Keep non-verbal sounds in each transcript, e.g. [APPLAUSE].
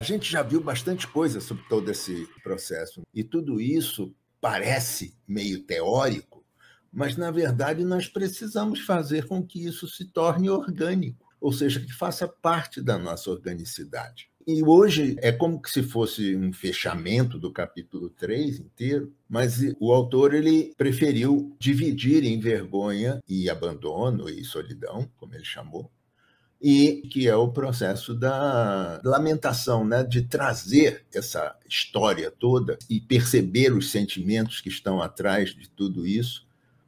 A gente já viu bastante coisa sobre todo esse processo e tudo isso parece meio teórico, mas na verdade nós precisamos fazer com que isso se torne orgânico, ou seja, que faça parte da nossa organicidade. E hoje é como se fosse um fechamento do capítulo 3 inteiro, mas o autor ele preferiu dividir em vergonha e abandono e solidão, como ele chamou, e que é o processo da lamentação, né, de trazer essa história toda e perceber os sentimentos que estão atrás de tudo isso,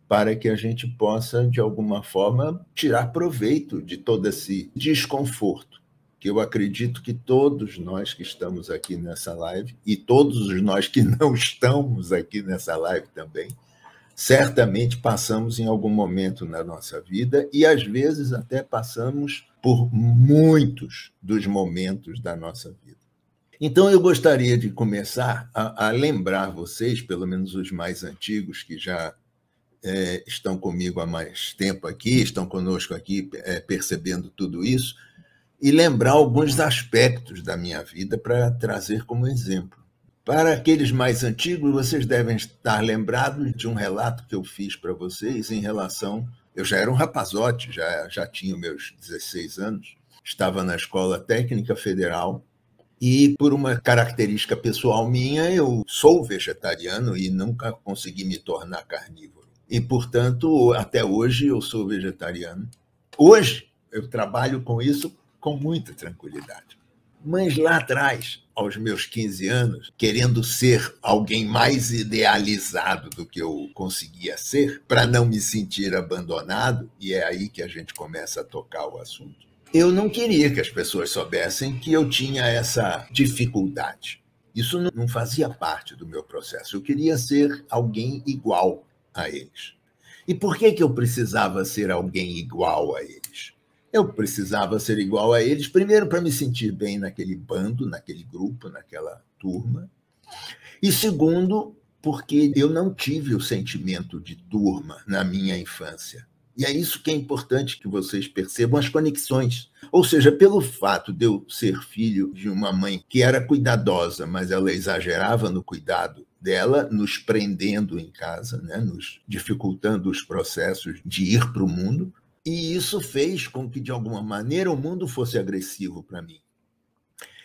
para que a gente possa de alguma forma tirar proveito de todo esse desconforto, que eu acredito que todos nós que estamos aqui nessa live e todos nós que não [LAUGHS] estamos aqui nessa live também certamente passamos em algum momento na nossa vida e às vezes até passamos por muitos dos momentos da nossa vida. Então eu gostaria de começar a, a lembrar vocês, pelo menos os mais antigos que já é, estão comigo há mais tempo aqui, estão conosco aqui é, percebendo tudo isso, e lembrar alguns aspectos da minha vida para trazer como exemplo. Para aqueles mais antigos, vocês devem estar lembrados de um relato que eu fiz para vocês em relação. Eu já era um rapazote, já, já tinha meus 16 anos, estava na Escola Técnica Federal e, por uma característica pessoal minha, eu sou vegetariano e nunca consegui me tornar carnívoro. E, portanto, até hoje eu sou vegetariano. Hoje eu trabalho com isso com muita tranquilidade. Mas lá atrás, aos meus 15 anos, querendo ser alguém mais idealizado do que eu conseguia ser, para não me sentir abandonado, e é aí que a gente começa a tocar o assunto. Eu não queria que as pessoas soubessem que eu tinha essa dificuldade. Isso não fazia parte do meu processo. Eu queria ser alguém igual a eles. E por que, que eu precisava ser alguém igual a eles? Eu precisava ser igual a eles, primeiro para me sentir bem naquele bando, naquele grupo, naquela turma, e segundo, porque eu não tive o sentimento de turma na minha infância. E é isso que é importante que vocês percebam as conexões. Ou seja, pelo fato de eu ser filho de uma mãe que era cuidadosa, mas ela exagerava no cuidado dela, nos prendendo em casa, né? nos dificultando os processos de ir para o mundo, e isso fez com que, de alguma maneira, o mundo fosse agressivo para mim.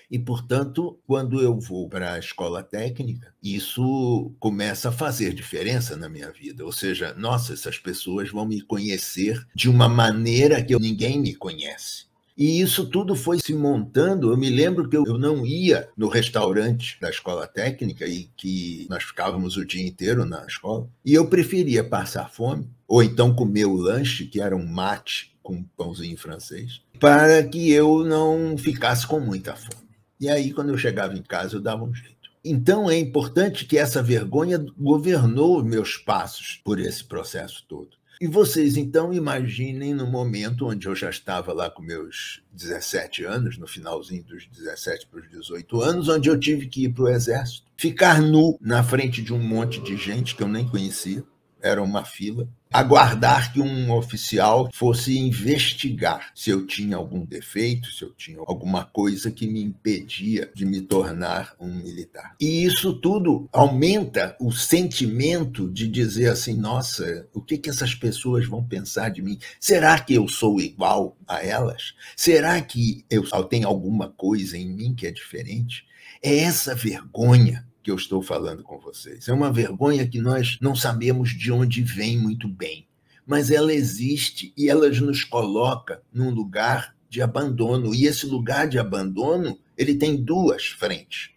E, portanto, quando eu vou para a escola técnica, isso começa a fazer diferença na minha vida. Ou seja, nossa, essas pessoas vão me conhecer de uma maneira que ninguém me conhece. E isso tudo foi se montando. Eu me lembro que eu não ia no restaurante da escola técnica e que nós ficávamos o dia inteiro na escola. E eu preferia passar fome, ou então comer o lanche, que era um mate com pãozinho francês, para que eu não ficasse com muita fome. E aí, quando eu chegava em casa, eu dava um jeito. Então é importante que essa vergonha governou meus passos por esse processo todo. E vocês então imaginem no momento onde eu já estava lá com meus 17 anos, no finalzinho dos 17 para os 18 anos, onde eu tive que ir para o exército, ficar nu na frente de um monte de gente que eu nem conhecia, era uma fila, aguardar que um oficial fosse investigar se eu tinha algum defeito, se eu tinha alguma coisa que me impedia de me tornar um militar. E isso tudo aumenta o sentimento de dizer assim: nossa, o que, que essas pessoas vão pensar de mim? Será que eu sou igual a elas? Será que eu tenho alguma coisa em mim que é diferente? É essa vergonha que eu estou falando com vocês. É uma vergonha que nós não sabemos de onde vem muito bem, mas ela existe e ela nos coloca num lugar de abandono. E esse lugar de abandono, ele tem duas frentes.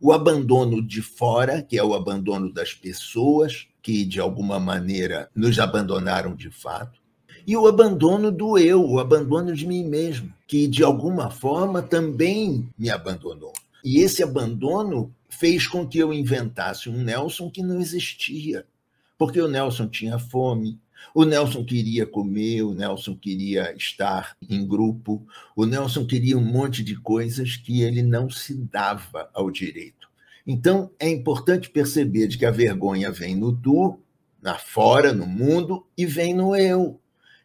O abandono de fora, que é o abandono das pessoas que de alguma maneira nos abandonaram de fato, e o abandono do eu, o abandono de mim mesmo, que de alguma forma também me abandonou. E esse abandono fez com que eu inventasse um Nelson que não existia, porque o Nelson tinha fome, o Nelson queria comer, o Nelson queria estar em grupo, o Nelson queria um monte de coisas que ele não se dava ao direito. Então, é importante perceber de que a vergonha vem no tu, na fora, no mundo, e vem no eu.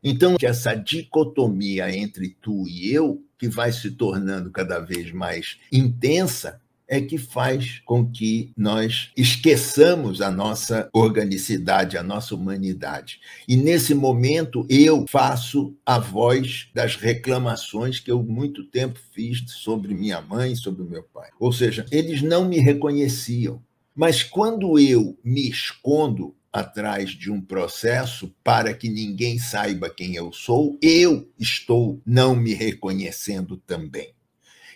Então, essa dicotomia entre tu e eu, que vai se tornando cada vez mais intensa, é que faz com que nós esqueçamos a nossa organicidade, a nossa humanidade. E nesse momento eu faço a voz das reclamações que eu muito tempo fiz sobre minha mãe, sobre meu pai. Ou seja, eles não me reconheciam. Mas quando eu me escondo, atrás de um processo para que ninguém saiba quem eu sou, eu estou não me reconhecendo também.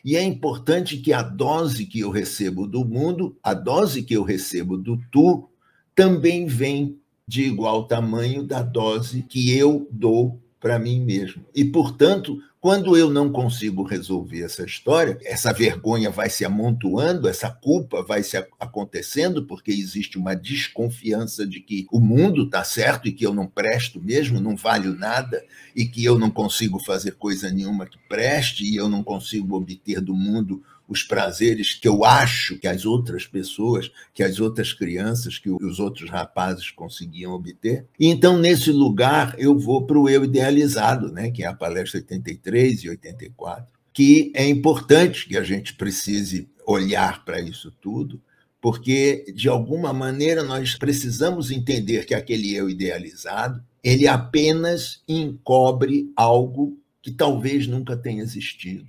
E é importante que a dose que eu recebo do mundo, a dose que eu recebo do tu, também vem de igual tamanho da dose que eu dou para mim mesmo. E, portanto, quando eu não consigo resolver essa história, essa vergonha vai se amontoando, essa culpa vai se acontecendo, porque existe uma desconfiança de que o mundo está certo e que eu não presto mesmo, não valho nada, e que eu não consigo fazer coisa nenhuma que preste, e eu não consigo obter do mundo os prazeres que eu acho que as outras pessoas, que as outras crianças, que os outros rapazes conseguiam obter. E então, nesse lugar, eu vou para o eu idealizado, né? que é a palestra 83 e 84, que é importante que a gente precise olhar para isso tudo, porque, de alguma maneira, nós precisamos entender que aquele eu idealizado ele apenas encobre algo que talvez nunca tenha existido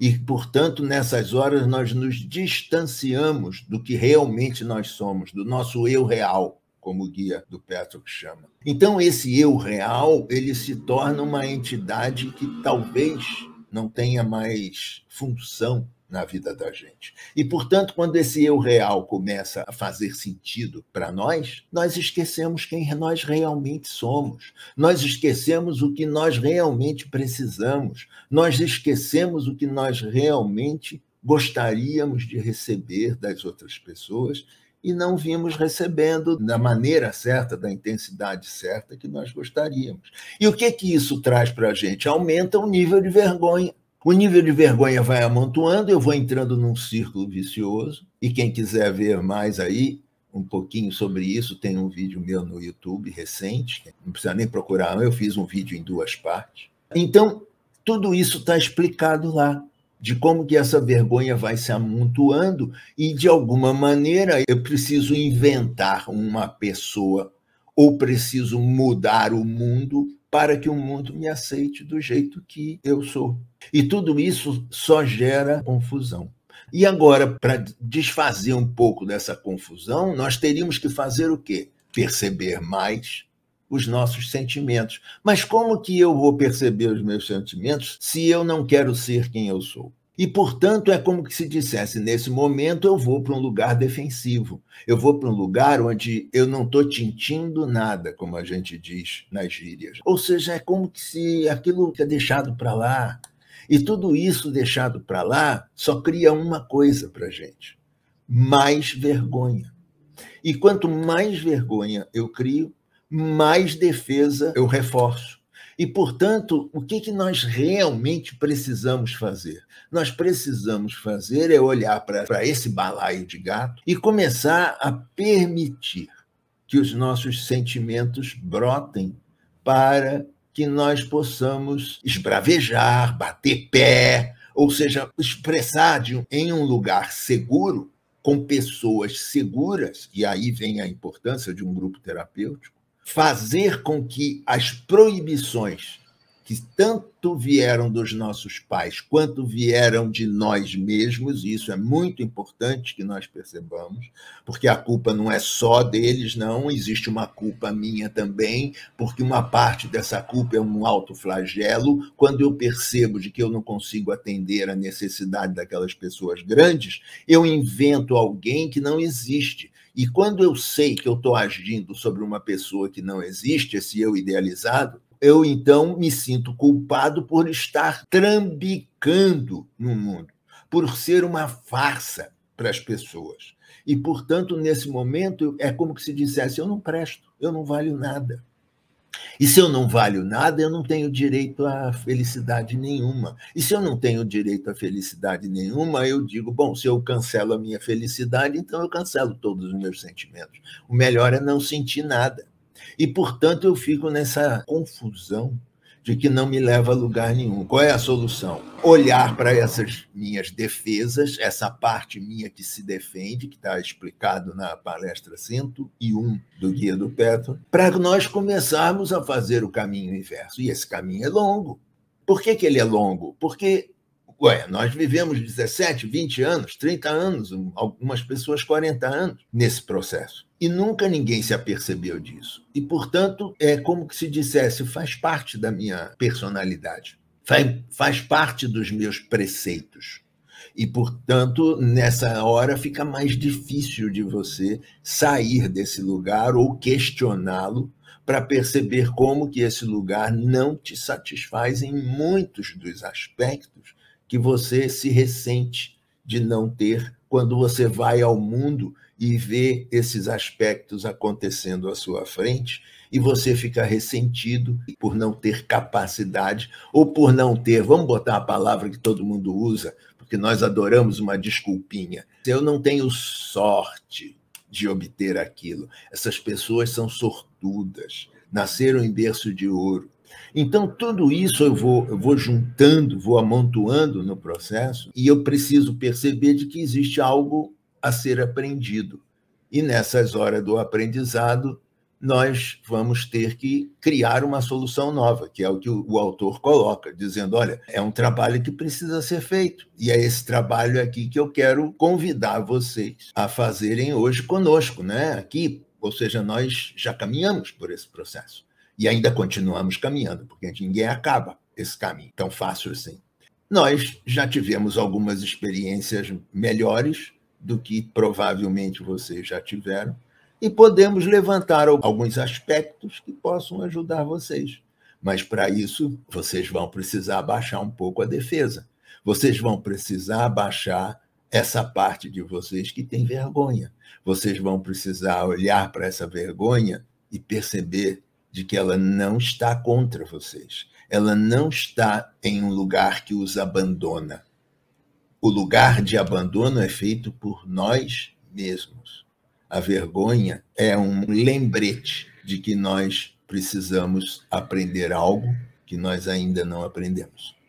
e, portanto, nessas horas nós nos distanciamos do que realmente nós somos, do nosso eu real, como o guia do Petro chama. Então, esse eu real, ele se torna uma entidade que talvez não tenha mais função na vida da gente. E, portanto, quando esse eu real começa a fazer sentido para nós, nós esquecemos quem nós realmente somos, nós esquecemos o que nós realmente precisamos, nós esquecemos o que nós realmente gostaríamos de receber das outras pessoas e não vimos recebendo da maneira certa, da intensidade certa que nós gostaríamos. E o que que isso traz para a gente? Aumenta o nível de vergonha. O nível de vergonha vai amontoando, eu vou entrando num círculo vicioso. E quem quiser ver mais aí, um pouquinho sobre isso, tem um vídeo meu no YouTube recente, não precisa nem procurar, eu fiz um vídeo em duas partes. Então, tudo isso está explicado lá, de como que essa vergonha vai se amontoando e, de alguma maneira, eu preciso inventar uma pessoa ou preciso mudar o mundo para que o mundo me aceite do jeito que eu sou. E tudo isso só gera confusão. E agora, para desfazer um pouco dessa confusão, nós teríamos que fazer o quê? Perceber mais os nossos sentimentos. Mas como que eu vou perceber os meus sentimentos se eu não quero ser quem eu sou? E, portanto, é como se dissesse: nesse momento eu vou para um lugar defensivo, eu vou para um lugar onde eu não estou tintindo nada, como a gente diz nas gírias. Ou seja, é como se aquilo que é deixado para lá. E tudo isso deixado para lá só cria uma coisa para a gente: mais vergonha. E quanto mais vergonha eu crio, mais defesa eu reforço. E, portanto, o que, que nós realmente precisamos fazer? Nós precisamos fazer é olhar para esse balaio de gato e começar a permitir que os nossos sentimentos brotem para que nós possamos esbravejar, bater pé, ou seja, expressar de, em um lugar seguro, com pessoas seguras, e aí vem a importância de um grupo terapêutico fazer com que as proibições que tanto vieram dos nossos pais quanto vieram de nós mesmos, e isso é muito importante que nós percebamos, porque a culpa não é só deles, não, existe uma culpa minha também, porque uma parte dessa culpa é um autoflagelo. Quando eu percebo de que eu não consigo atender a necessidade daquelas pessoas grandes, eu invento alguém que não existe e quando eu sei que eu estou agindo sobre uma pessoa que não existe, esse eu idealizado, eu então me sinto culpado por estar trambicando no mundo, por ser uma farsa para as pessoas. E, portanto, nesse momento, é como se dissesse: eu não presto, eu não valho nada. E se eu não valho nada, eu não tenho direito à felicidade nenhuma. E se eu não tenho direito à felicidade nenhuma, eu digo: bom, se eu cancelo a minha felicidade, então eu cancelo todos os meus sentimentos. O melhor é não sentir nada. E, portanto, eu fico nessa confusão de que não me leva a lugar nenhum. Qual é a solução? Olhar para essas minhas defesas, essa parte minha que se defende, que está explicado na palestra 101 do Guia do Petro, para nós começarmos a fazer o caminho inverso. E esse caminho é longo. Por que, que ele é longo? Porque Ué, nós vivemos 17, 20 anos, 30 anos, algumas pessoas 40 anos nesse processo. E nunca ninguém se apercebeu disso. E, portanto, é como que se dissesse, faz parte da minha personalidade, faz, faz parte dos meus preceitos. E, portanto, nessa hora fica mais difícil de você sair desse lugar ou questioná-lo para perceber como que esse lugar não te satisfaz em muitos dos aspectos que você se ressente de não ter quando você vai ao mundo e vê esses aspectos acontecendo à sua frente e você fica ressentido por não ter capacidade ou por não ter, vamos botar a palavra que todo mundo usa, porque nós adoramos uma desculpinha. Eu não tenho sorte de obter aquilo. Essas pessoas são sortudas, nasceram em berço de ouro, então, tudo isso eu vou, eu vou juntando, vou amontoando no processo, e eu preciso perceber de que existe algo a ser aprendido. E nessas horas do aprendizado, nós vamos ter que criar uma solução nova, que é o que o autor coloca, dizendo: olha, é um trabalho que precisa ser feito. E é esse trabalho aqui que eu quero convidar vocês a fazerem hoje conosco, né? Aqui, ou seja, nós já caminhamos por esse processo. E ainda continuamos caminhando, porque ninguém acaba esse caminho tão fácil assim. Nós já tivemos algumas experiências melhores do que provavelmente vocês já tiveram, e podemos levantar alguns aspectos que possam ajudar vocês. Mas para isso, vocês vão precisar baixar um pouco a defesa. Vocês vão precisar baixar essa parte de vocês que tem vergonha. Vocês vão precisar olhar para essa vergonha e perceber de que ela não está contra vocês. Ela não está em um lugar que os abandona. O lugar de abandono é feito por nós mesmos. A vergonha é um lembrete de que nós precisamos aprender algo que nós ainda não aprendemos.